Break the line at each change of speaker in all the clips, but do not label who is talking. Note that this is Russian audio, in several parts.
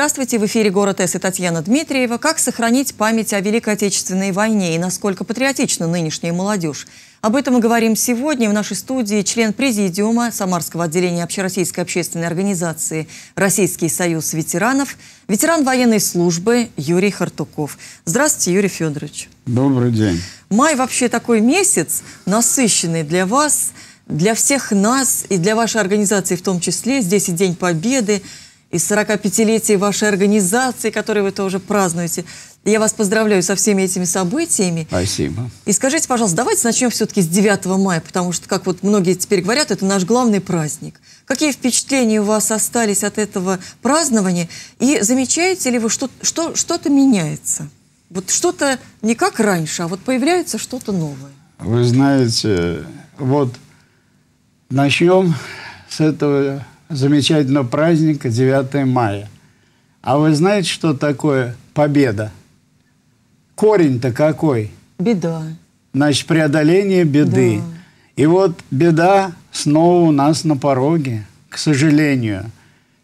Здравствуйте, в эфире «Город С» и Татьяна Дмитриева. Как сохранить память о Великой Отечественной войне и насколько патриотична нынешняя молодежь? Об этом мы говорим сегодня в нашей студии член президиума Самарского отделения Общероссийской общественной организации «Российский союз ветеранов», ветеран военной службы Юрий Хартуков. Здравствуйте, Юрий Федорович.
Добрый день.
Май вообще такой месяц, насыщенный для вас, для всех нас и для вашей организации в том числе. Здесь и День Победы – из 45-летия вашей организации, которую вы тоже празднуете. Я вас поздравляю со всеми этими событиями. Спасибо. И скажите, пожалуйста, давайте начнем все-таки с 9 мая, потому что, как вот многие теперь говорят, это наш главный праздник. Какие впечатления у вас остались от этого празднования? И замечаете ли вы, что что-то что меняется? Вот что-то не как раньше, а вот появляется что-то новое.
Вы знаете, вот начнем с этого замечательного праздника 9 мая. А вы знаете, что такое победа? Корень-то какой? Беда. Значит, преодоление беды. Да. И вот беда снова у нас на пороге, к сожалению.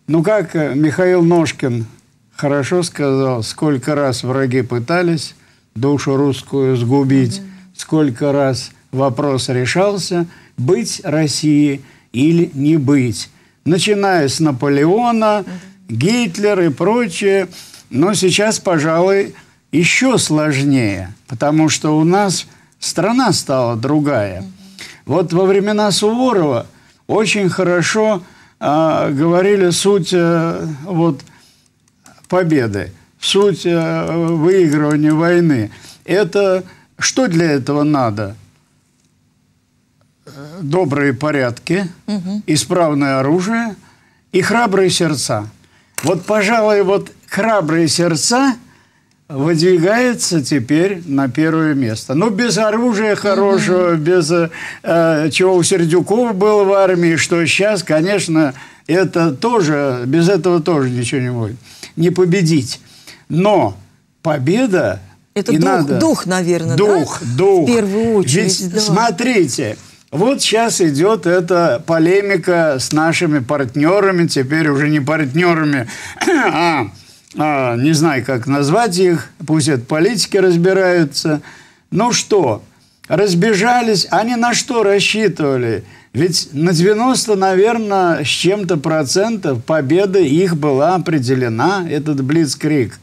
Ну, как э, Михаил Ножкин хорошо сказал, сколько раз враги пытались душу русскую сгубить, mm сколько раз вопрос решался, быть России или не быть начиная с Наполеона, Гитлер и прочее. Но сейчас, пожалуй, еще сложнее, потому что у нас страна стала другая. Вот во времена Суворова очень хорошо э, говорили суть э, вот, победы, суть э, выигрывания войны. Это что для этого надо? добрые порядки, угу. исправное оружие и храбрые сердца. Вот, пожалуй, вот храбрые сердца выдвигается теперь на первое место. Ну, без оружия хорошего, угу. без э, чего у Сердюкова было в армии, что сейчас, конечно, это тоже, без этого тоже ничего не будет. Не победить. Но победа это и дух, надо... дух, наверное, дух, да? Дух, В первую очередь, Ведь, да. смотрите, вот сейчас идет эта полемика с нашими партнерами, теперь уже не партнерами, а, а не знаю, как назвать их, пусть это политики разбираются. Ну что, разбежались, они на что рассчитывали? Ведь на 90, наверное, с чем-то процентов победа их была определена, этот блицкрик.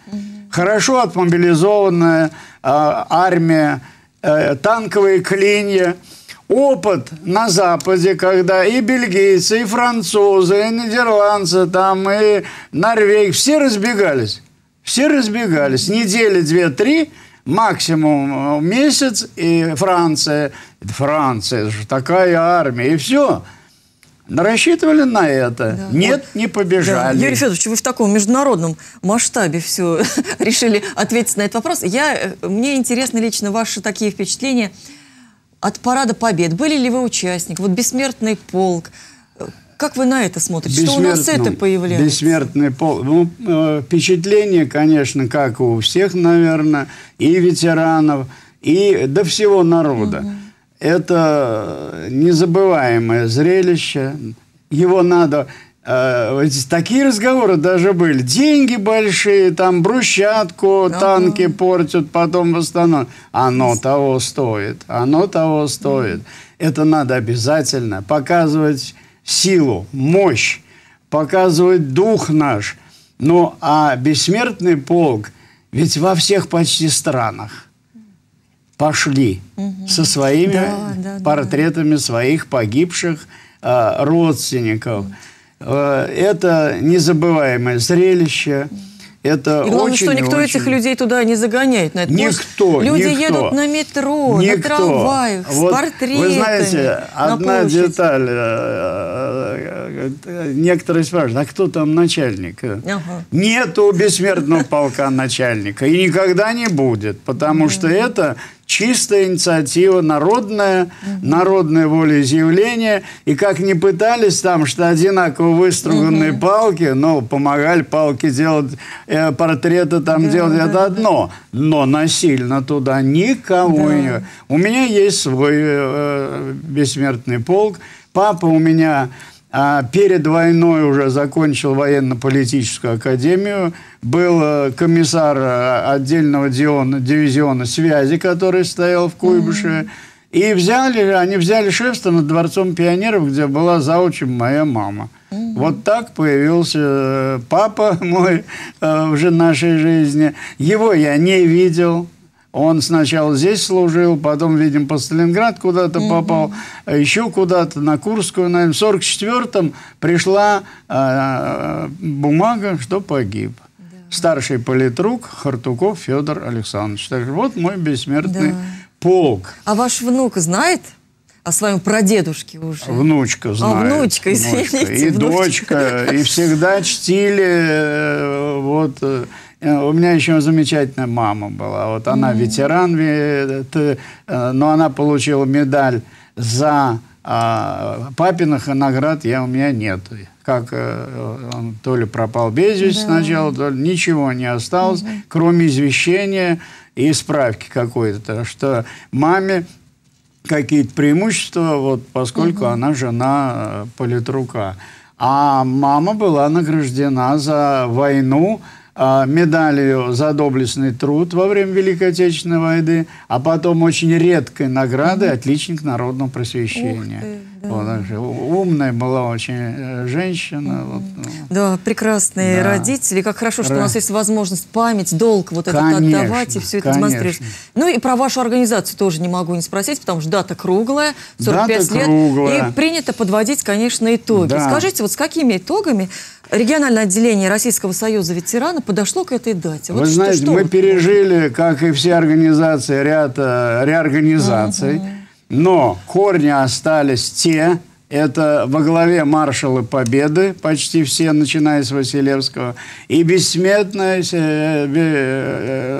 Хорошо отмобилизованная э, армия, э, танковые клинья – опыт на Западе, когда и бельгийцы, и французы, и нидерландцы, там, и Норвегия, все разбегались. Все разбегались. Недели две-три, максимум э, месяц, и Франция. Франция же такая армия,
и все. Рассчитывали на это. Да. Нет, вот. не побежали. Да. Юрий Федорович, вы в таком международном масштабе все решили ответить на этот вопрос. Я, э, мне интересны лично ваши такие впечатления – от Парада Побед? Были ли вы участник? Вот «Бессмертный полк». Как вы на это смотрите? Что у нас это ну, появляется?
Бессмертный полк. Ну, э, впечатление, конечно, как у всех, наверное, и ветеранов, и до всего народа. Угу. Это незабываемое зрелище. Его надо Э, такие разговоры даже были. Деньги большие, там брусчатку, ага. Ну танки портят, потом восстановят. Оно того стоит, оно того стоит. Это надо обязательно показывать силу, мощь, показывать дух наш. Ну, а бессмертный полк ведь во всех почти странах пошли угу. со своими да, да, портретами да. своих погибших э, родственников. Угу. Э, это незабываемое зрелище. Это и главное, очень, что никто очень... этих
людей туда не загоняет. На этот никто,
мост. Люди никто. едут на
метро, никто. на трамваях, вот, с портретами. Вы знаете, одна площадь.
деталь. Э, э, некоторые спрашивают, а кто там начальник? Ага. Нету бессмертного полка начальника. И никогда не будет. Потому что это чистая инициатива народная, народное волеизъявление. И как не пытались там, что одинаково выструганные угу. палки, но помогали палки делать, э, портреты там да, делать, да, это да. одно. Но насильно туда никого да. не... У меня есть свой э, э бессмертный полк. Папа у меня а перед войной уже закончил военно-политическую академию, был э, комиссар э, отдельного диона, дивизиона связи, который стоял в Куйбышеве. Mm -hmm. И взяли, они взяли шефство над Дворцом пионеров, где была заучим моя мама. Mm -hmm. Вот так появился э, папа мой уже в нашей жизни. Его я не видел. Он сначала здесь служил, потом, видим, по Сталинград куда-то mm-hmm. попал, а еще куда-то, на Курскую, наверное. В 1944-м пришла э, бумага, что погиб. Да. Старший политрук Хартуков Федор Александрович. Так, вот мой
бессмертный да. полк. А ваш внук знает? о своем прадедушке уже.
Внучка а, знает. А, внучка, извините. Внучка. И внучка. дочка. И всегда чтили э, вот э, Э, у меня еще замечательная мама была. Вот она mm. ветеран, э, э, но она получила медаль за а, папиных наград я у меня нет. Как он то ли пропал без вести да. сначала, то ли ничего не осталось, угу. кроме извещения и справки какой-то, что маме какие-то преимущества, вот поскольку угу. она жена политрука. А мама была награждена за войну а, медалью за доблестный труд во время Великой Отечественной войны, а потом очень редкой наградой «Отличник народного просвещения». Вот, умная была очень э, женщина. Вот. Ну.
Да, прекрасные да. родители. Как хорошо, что Ра... у нас есть возможность память, долг вот этот конечно, отдавать и все это демонстрировать. Ну и про вашу организацию тоже не могу не спросить, потому что дата круглая, 45 дата лет. Круглая. И принято подводить, конечно, итоги. Да. Скажите, вот с какими итогами региональное отделение Российского союза ветеранов подошло к этой дате? вы что, знаете, что мы вы...
пережили, как и все организации, ряд э, реорганизаций. Uh -huh. Но корни остались те, это во главе маршалы Победы, почти все, начиная с Василевского, и бессмертный, э, э,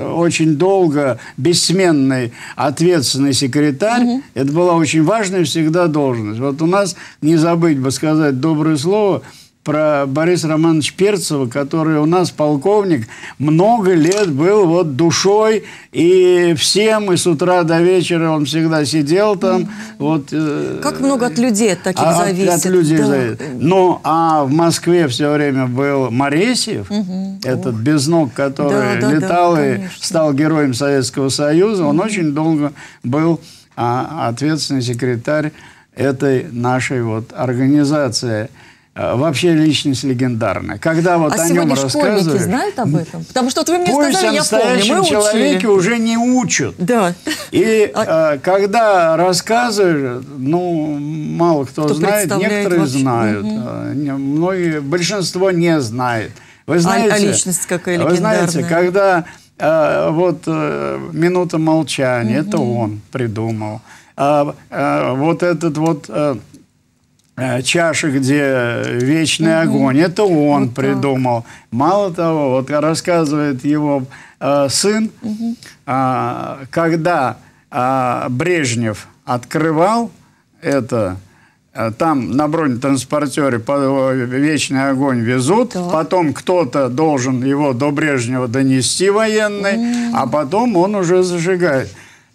э, очень долго бессменный ответственный секретарь. Угу. Это была очень важная всегда должность. Вот у нас не забыть бы сказать доброе слово – про Бориса Романовича Перцева, который у нас полковник, много лет был вот душой и всем, и с утра до вечера он всегда сидел там. Mm -hmm. вот, э, как много от людей
таких а, зависит. От, людей да. зависит.
Ну, а в Москве все время был Моресьев, угу. этот Ох. Oh. который да, да, летал да, и конечно. стал героем Советского Союза. Mm -hmm. Он очень долго был а, ответственный секретарь этой нашей вот организации. Э, вообще личность легендарная. Когда вот а о нем рассказывают, школьники знают
об этом? Потому что вот вы мне пусть сказали, я помню, мы человеке
уже не учат. Да. И э, а... когда рассказываешь, ну, мало кто, кто знает, некоторые вообще. знают. Угу. Многие, большинство не знает. Вы знаете, а, а личность какая легендарная. Вы знаете, когда э, вот э, минута молчания, угу. это он придумал. А, а, вот этот вот... Э, Э, чаши, где вечный огонь. Это он вот придумал. Так. Мало того, вот рассказывает его э, сын, угу. э, когда э, Брежнев открывал это, э, там на бронетранспортере по, вечный огонь везут, так. потом кто-то должен его до Брежнева донести военный, угу. а потом он уже зажигает.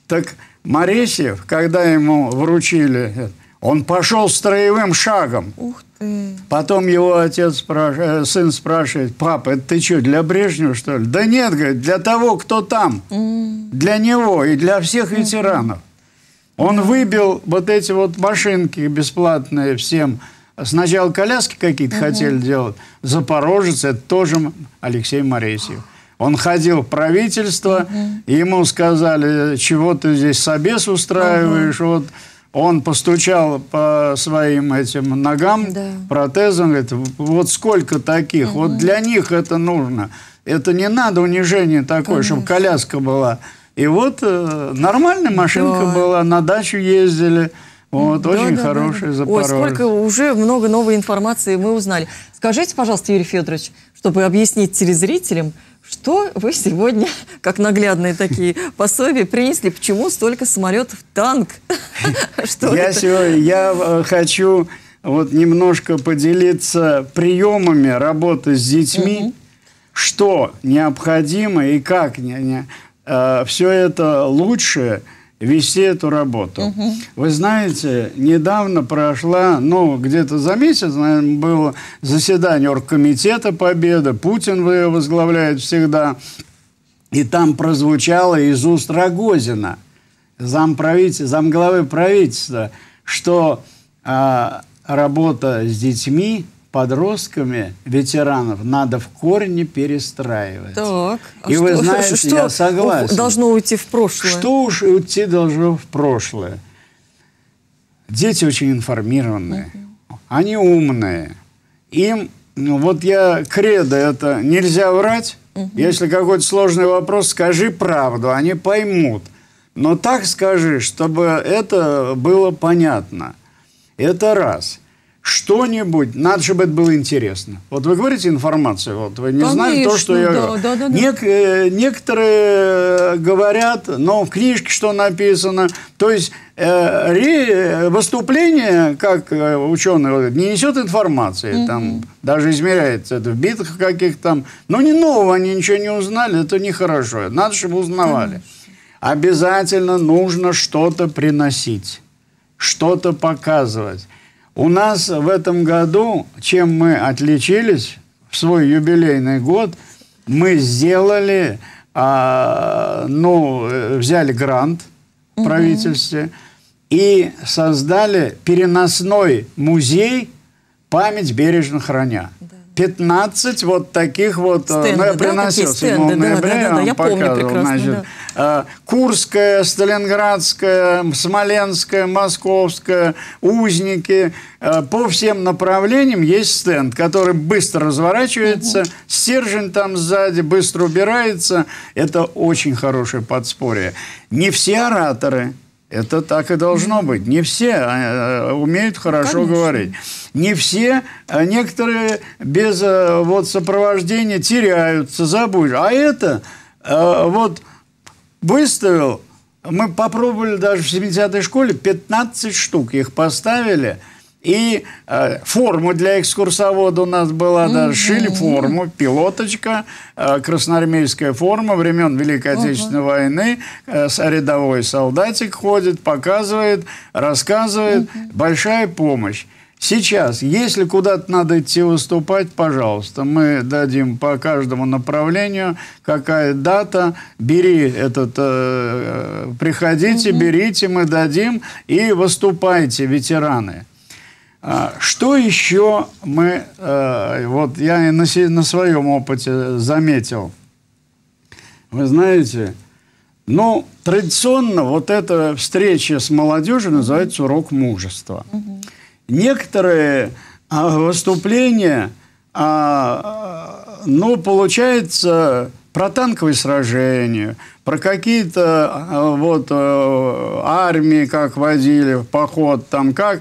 Так Моресьев, когда ему вручили это. Он пошел строевым шагом. Ух ты. Потом его отец спраш... Э, сын спрашивает, папа, это ты что, для Брежнева, что ли? Да нет, говорит, для того, кто там. Mm. Для него и для всех ветеранов. Mm-hmm. Он выбил вот эти вот машинки бесплатные всем. Сначала коляски какие-то mm-hmm. хотели делать. Запорожец, это тоже Алексей Моресьев. Он ходил в правительство, mm-hmm. ему сказали, чего ты здесь собес устраиваешь, mm-hmm. вот он постучал по своим этим ногам, да. протезам, говорит, вот сколько таких, угу. вот для них это нужно. Это не надо унижение такое, Конечно. чтобы коляска была. И вот э,
нормальная машинка да. была,
на дачу ездили. Вот, да, очень да, хорошая да. Запорожец. Ой, сколько
уже много новой информации мы узнали. Скажите, пожалуйста, Юрий Федорович, чтобы объяснить телезрителям, что вы сегодня, как наглядные такие пособия, принесли? Почему столько самолетов, танк?
Что я, сегодня, я э, хочу вот немножко поделиться приемами работы с детьми, угу. что необходимо и как не, не, э, все это лучше – вести эту работу. Угу. Вы знаете, недавно прошла, ну, где-то за месяц, наверное, было заседание Оргкомитета Победы, Путин возглавляет всегда, и там прозвучало из уст Рогозина, замправитель, замглавы правительства, что а, работа с детьми – подростками ветеранов надо в корне перестраивать.
Так. А и что, вы знаете, что я согласен. должно уйти в прошлое?
Что уж уйти должно в прошлое? Дети очень информированные, угу. они умные. Им, ну вот я кредо это нельзя врать. Угу. Если какой-то сложный вопрос, скажи правду, они поймут. Но так скажи, чтобы это было понятно. Это раз – что-нибудь, надо, чтобы это было интересно. Вот вы говорите информацию, вот вы не Конечно, знали то, что да, я говорю. Да, да, да. Нек- э, некоторые говорят, но в книжке что написано. То есть э, ре- выступление, как э, ученые не несет информации, mm-hmm. там даже измеряется это в битах каких-то там. Но не нового они ничего не узнали, это нехорошо. Надо, чтобы узнавали. Конечно обязательно нужно что-то приносить, что-то показывать. У нас в этом году, чем мы отличились в свой юбилейный год, мы сделали, а, ну, э, взяли грант в правительстве угу. и создали переносной музей «Память бережно храня». Да. 15 вот таких вот, э, стенды, ну, я да, 7 стенды, ноября, да, да, да, я, я помню прекрасно, значит, да. Э, Курская, Сталинградская, Смоленская, Московская, Узники, э, по всем направлениям есть стенд, который быстро разворачивается, угу. стержень там сзади быстро убирается, это очень хорошее подспорье. Не все ораторы, это так и должно быть. Не все а, а, умеют хорошо Конечно. говорить. Не все, а некоторые без э, вот, сопровождения теряются, забудут. А это э, вот выставил, мы попробовали даже в 70-й школе 15 штук их поставили – и э, форму для экскурсовода у нас была, mm -hmm. шили форму, пилоточка, э, красноармейская форма времен Великой Отечественной uh войны. Э, рядовой солдатик ходит, показывает, рассказывает. Uh Большая помощь. Сейчас, если куда-то надо идти выступать, пожалуйста, мы дадим по каждому направлению, какая дата, бери этот, э, э приходите, угу. берите, мы дадим и выступайте, ветераны. А, что еще мы, э, вот я на, на своем опыте заметил. Вы знаете, ну, традиционно вот эта встреча с молодежью называется урок мужества. Угу. Некоторые а, выступления, а, ну, получается, про танковые сражения, про какие-то вот э, армии, как водили в поход, там как.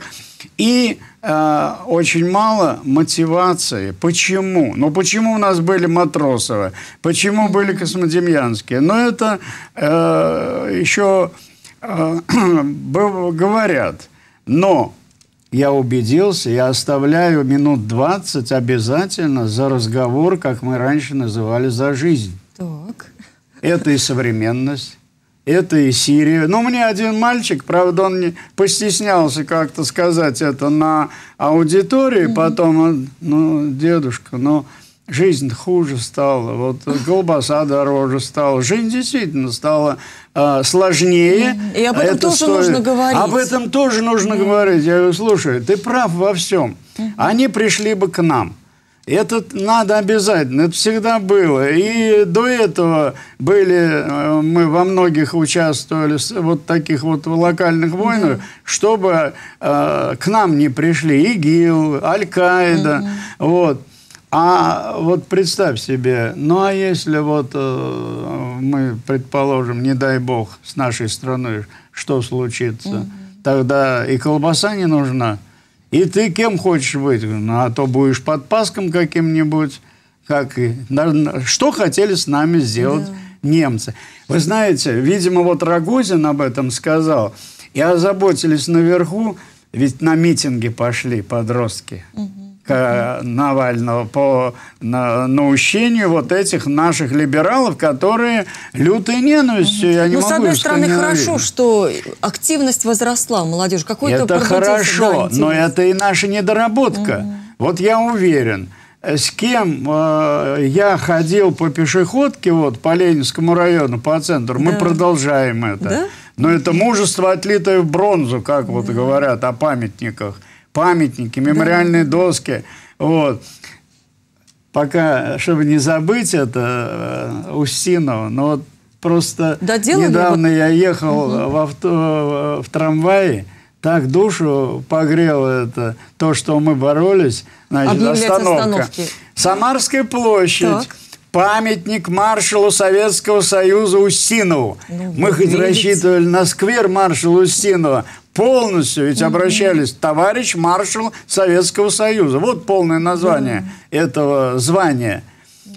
И Э, очень мало мотивации. Почему? Ну, почему у нас были Матросовы? Почему были Космодемьянские? Но это э, еще э, говорят. Но я убедился, я оставляю минут 20 обязательно за разговор, как мы раньше называли, за жизнь. Так. Это и современность, это и Сирия. Но мне один мальчик, правда, он не постеснялся как-то сказать это на аудитории, mm-hmm. потом он, ну, дедушка, ну, жизнь хуже стала, вот колбаса дороже стала, жизнь действительно стала э, сложнее. И об этом это тоже стоит... нужно говорить. Об этом тоже нужно mm-hmm. говорить. Я говорю, слушай, ты прав во всем. Mm-hmm. Они пришли бы к нам. Это надо обязательно, это всегда было. И до этого были, э, мы во многих участвовали вот таких вот локальных войнах, mm -hmm. чтобы э, к нам не пришли ИГИЛ, Аль-Каида, mm -hmm. вот. А вот представь себе, ну а если вот э, мы, предположим, не дай бог, с нашей страной что случится, mm -hmm. тогда и колбаса не нужна, и ты кем хочешь быть? Ну, а то будешь под паском каким-нибудь. Как, что хотели с нами сделать да. немцы? Вы знаете, видимо, вот Рогозин об этом сказал. И озаботились наверху, ведь на митинги пошли подростки. Угу. Э, Навального по на, наущению вот этих наших либералов, которые лютой ненавистью. Я не ну, могу с одной стороны, хорошо,
что активность возросла молодежь. какой это хорошо, да, но это
и наша недоработка. Угу. Вот я уверен, э, с кем э, я ходил по пешеходке вот по Ленинскому району, по центру, да. мы продолжаем это. Да? Но это мужество, отлитое в бронзу, как да. вот говорят о памятниках памятники, мемориальные да. доски. Вот. Пока, чтобы не забыть это, э, Устинова, но вот просто Доделали недавно вот... я ехал угу. в, авто, э, в трамвае, так душу погрело это, то, что мы боролись, значит, Объявлять остановка. Остановки. Самарская площадь. Так. Памятник маршалу Советского Союза Устинову. Ну, Мы хоть видите. рассчитывали на сквер маршала Устинова полностью ведь обращались товарищ маршал Советского Союза. Вот полное название этого звания.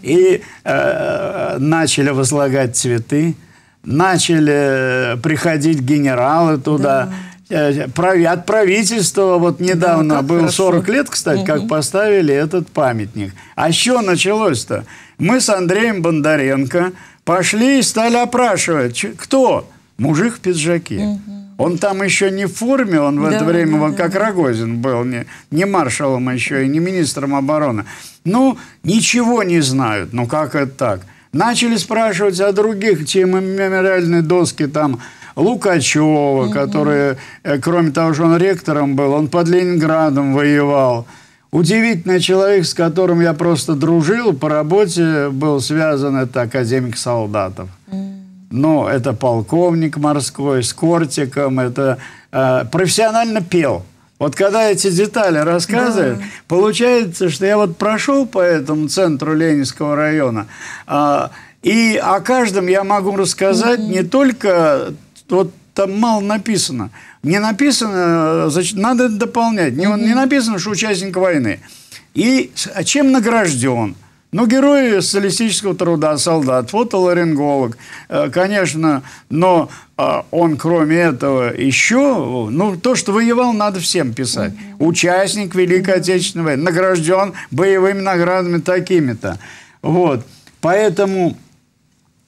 И э, начали возлагать цветы, начали э, приходить генералы туда. Э, от правительства вот недавно да, был хорошо. 40 лет, кстати, угу. как поставили этот памятник. А что началось-то? Мы с Андреем Бондаренко пошли и стали опрашивать, кто мужик в пиджаке. Угу. Он там еще не в форме, он в да, это время, да, как да. Рогозин был, не, не маршалом еще и не министром обороны. Ну, ничего не знают, ну как это так? Начали спрашивать о других, чем мемориальные доски там Лукачева, угу. который, э, кроме того, что он ректором был, он под Ленинградом воевал. Удивительный человек, с которым я просто дружил, по работе был связан, это академик Солдатов. Угу ну, это полковник морской с кортиком, это э, профессионально пел. Вот когда эти детали рассказывают, да. получается, что я вот прошел по этому центру Ленинского района, э, и о каждом я могу рассказать mm не только вот там мало написано. Не написано, значит, надо дополнять. Не, mm не написано, что участник войны. И а чем награжден? Ну, герои социалистического труда, солдат, фотоларинголог, э, конечно, но а, он, кроме этого, еще... Ну, то, что воевал, надо всем писать. Участник Великой Отечественной войны, награжден боевыми наградами такими-то. Вот. Поэтому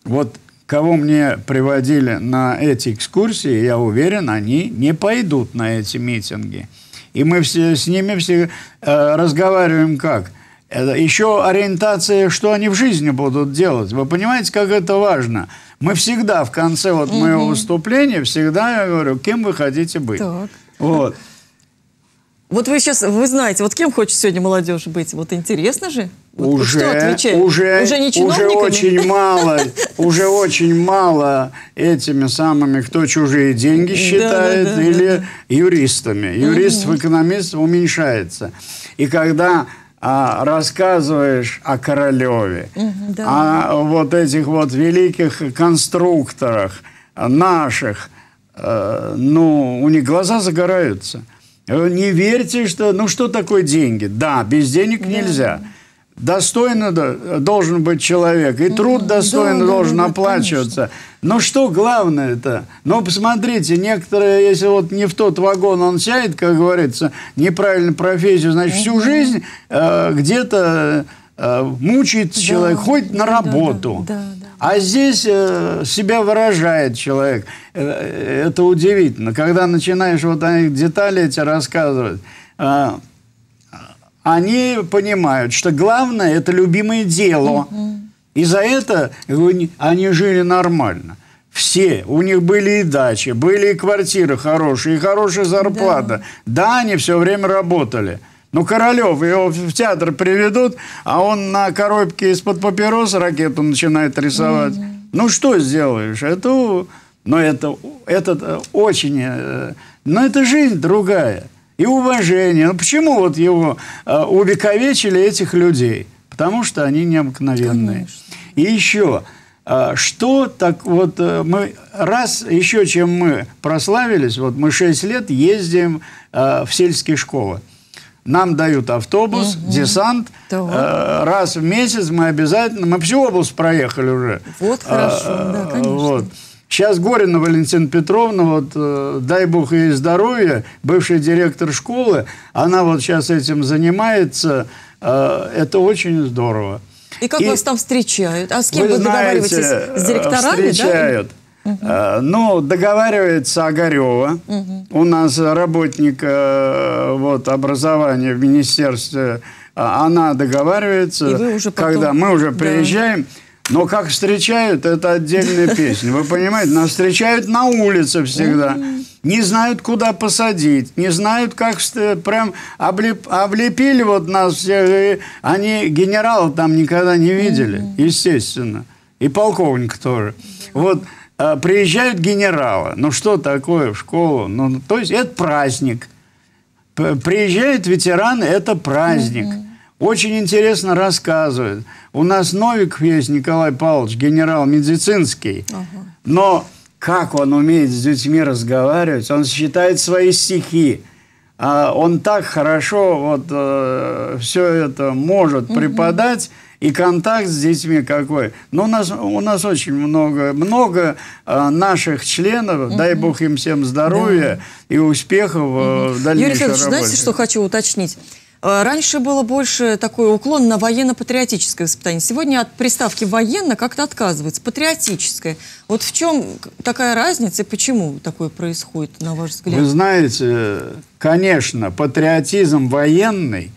вот кого мне приводили на эти экскурсии, я уверен, они не пойдут на эти митинги. И мы все с ними все э, разговариваем как – это еще ориентация, что они в жизни будут делать. Вы понимаете, как это важно? Мы всегда в конце вот моего выступления, всегда я говорю, кем вы хотите быть. Так. Вот.
Вот вы сейчас, вы знаете, вот кем хочет сегодня молодежь быть? Вот интересно же. Вот уже, кто Уже, уже, не уже очень
мало, уже очень мало этими самыми, кто чужие деньги считает, или юристами. Юристов, угу. экономистов уменьшается. И когда а рассказываешь о королеве, угу, да. о а вот этих вот великих конструкторах наших, э, ну, у них глаза загораются. Э, не верьте, что... Ну, что такое деньги? Да, без денег нельзя достойно должен быть человек, и труд достойно да, должен да, оплачиваться. Конечно. Но что главное-то? Ну, посмотрите, некоторые, если вот не в тот вагон он сядет, как говорится, неправильную профессию, значит, всю жизнь э, где-то э, мучает да, человек, ходит на работу. Да, да, да. А здесь э, себя выражает человек. Э, это удивительно. Когда начинаешь вот о них детали эти рассказывать... Э, они понимают, что главное – это любимое дело. Угу. И за это они жили нормально. Все. У них были и дачи, были и квартиры хорошие, и хорошая зарплата. Да, да они все время работали. Ну, Королев, его в театр приведут, а он на коробке из-под папирос ракету начинает рисовать. mm Ну, что сделаешь? Это, ну, это, это э, очень... Э, но это жизнь другая и уважение. Ну, почему вот его э, увековечили этих людей? Потому что они необыкновенные. Конечно. И еще, э, что так вот э, мы, раз еще чем мы прославились, вот мы 6 лет ездим э, в сельские школы. Нам дают автобус, угу. десант. Да. Э, раз в месяц мы обязательно... Мы всю область проехали уже. Вот, хорошо, э, да, конечно. Вот. Сейчас Горина Валентина Петровна, вот э, дай бог ей здоровья, бывший директор школы, она вот сейчас этим занимается. Э, это очень здорово.
И как и вас там встречают? А с кем вы, вы знаете, договариваетесь? С э, директорами, встречают.
да? Угу. Э, ну, договаривается Огарева. Угу. У нас работник вот, образования в министерстве. Она договаривается, И вы уже потом... когда мы уже приезжаем. Да. Но как встречают, это отдельная песня. Вы понимаете, нас встречают на улице всегда. Не знают, куда посадить, не знают, как прям облеп, облепили вот нас всех. И они генерала там никогда не видели, естественно. И полковник тоже. Вот а, приезжают генерала. Ну что такое в школу? Ну, то есть это праздник. Приезжают ветераны, это праздник. Mm-hmm. Очень интересно рассказывают. У нас Новиков есть, Николай Павлович, генерал медицинский. Угу. Но как он умеет с детьми разговаривать, он считает свои стихи. А он так хорошо вот э, все это может угу. преподать и контакт с детьми какой. Но у нас, у нас очень много, много э, наших членов, угу. дай бог им всем здоровья да. и успехов угу. в дальнейшей Юрий Федорович, работе. знаете, что
хочу уточнить? Э, раньше было больше такой уклон на военно-патриотическое воспитание. Сегодня от приставки «военно» как-то отказывается. Патриотическое. Вот в чем такая разница и почему такое происходит, на ваш взгляд? Вы
знаете, конечно, патриотизм военный,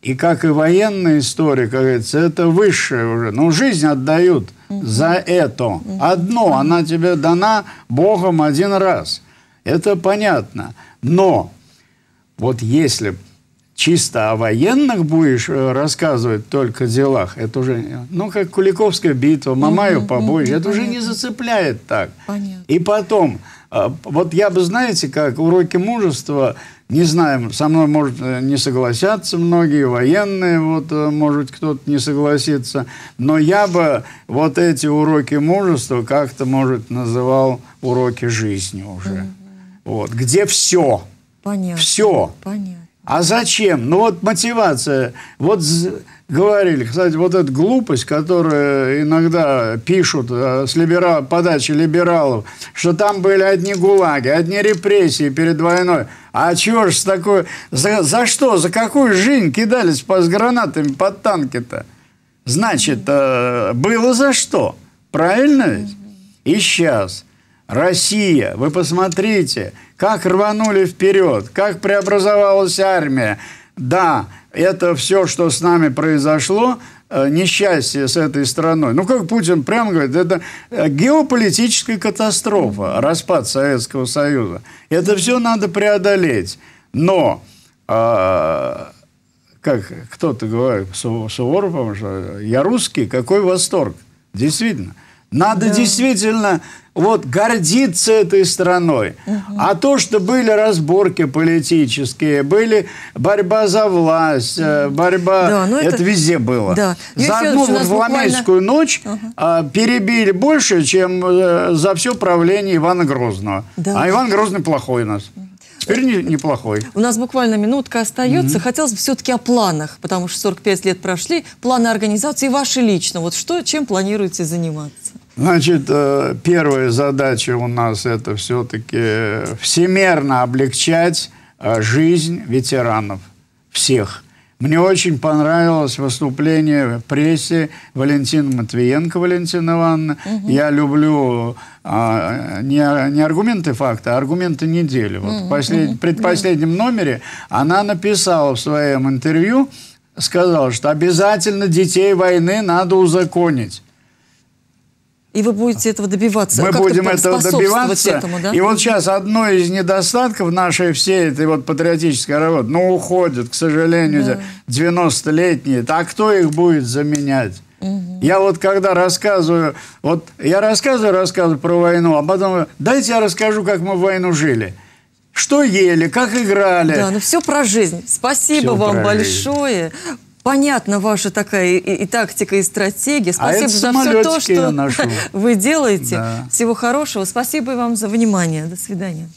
и как и военная история, как говорится, это высшее уже. Но ну, жизнь отдают угу. за это. Угу. Одно, она тебе дана Богом один раз. Это понятно. Но вот если чисто о военных будешь э, рассказывать только делах, это уже, ну, как Куликовская битва, Мамаю побоище, это понятно. уже не зацепляет так. Понятно. И потом, э, вот я бы, знаете, как уроки мужества, не знаю, со мной, может, э, не согласятся многие военные, вот, может, кто-то не согласится, но я бы вот эти уроки мужества как-то, может, называл уроки жизни уже. Угу. Вот, где все. Понятно. Все. Понятно. А зачем? Ну вот мотивация. Вот говорили, кстати, вот эта глупость, которую иногда пишут э, с либерал, подачи либералов, что там были одни гулаги, одни репрессии перед войной. А чего ж такое? За, за что? За какую жизнь кидались по, с гранатами под танки-то? Значит, э, было за что. Правильно ведь? И сейчас. Россия, вы посмотрите, как рванули вперед, как преобразовалась армия. Да, это все, что с нами произошло, э, несчастье с этой страной. Ну, как Путин прямо говорит, это э, геополитическая катастрофа, распад Советского Союза. Это все надо преодолеть. Но, э, как кто-то говорит, Суворов, а я русский, какой восторг. Действительно. Надо да. действительно вот гордиться этой страной. Угу. А то, что были разборки политические, были борьба за власть, э, борьба, да, ну это, это везде было. Да. За одну вот Ламейскую буквально... ночь угу. а, перебили больше, чем а, за все правление Ивана Грозного. Да. А Иван Грозный плохой у нас. Теперь не, неплохой.
У нас буквально минутка остается. Mm Хотелось бы все-таки о планах, потому что 45 лет прошли. Планы организации ваши лично. Вот что, чем планируете заниматься?
Значит, э, первая задача у нас это все-таки всемерно облегчать э, жизнь ветеранов всех. Мне очень понравилось выступление в прессе Валентина Матвиенко, Валентина Ивановна. Угу. Я люблю а, не, не аргументы факта, а аргументы недели. Вот угу. в послед, угу. предпоследнем номере она написала в своем интервью, сказала, что обязательно детей войны надо узаконить. И вы будете этого добиваться. Мы а как будем этого добиваться. Этому, да? И вот сейчас одно из недостатков нашей всей этой вот патриотической работы, ну, уходят, к сожалению, да. 90-летние. А кто их будет заменять? Угу. Я вот когда рассказываю, вот я рассказываю, рассказываю про войну, а потом дайте я расскажу, как мы в войну жили. Что ели, как играли. Да, ну
все про жизнь. Спасибо все вам большое. Жизнь понятна ваша такая и, и тактика, и стратегия. А Спасибо а за все то, что вы делаете. Да. Всего хорошего. Спасибо вам за внимание. До свидания.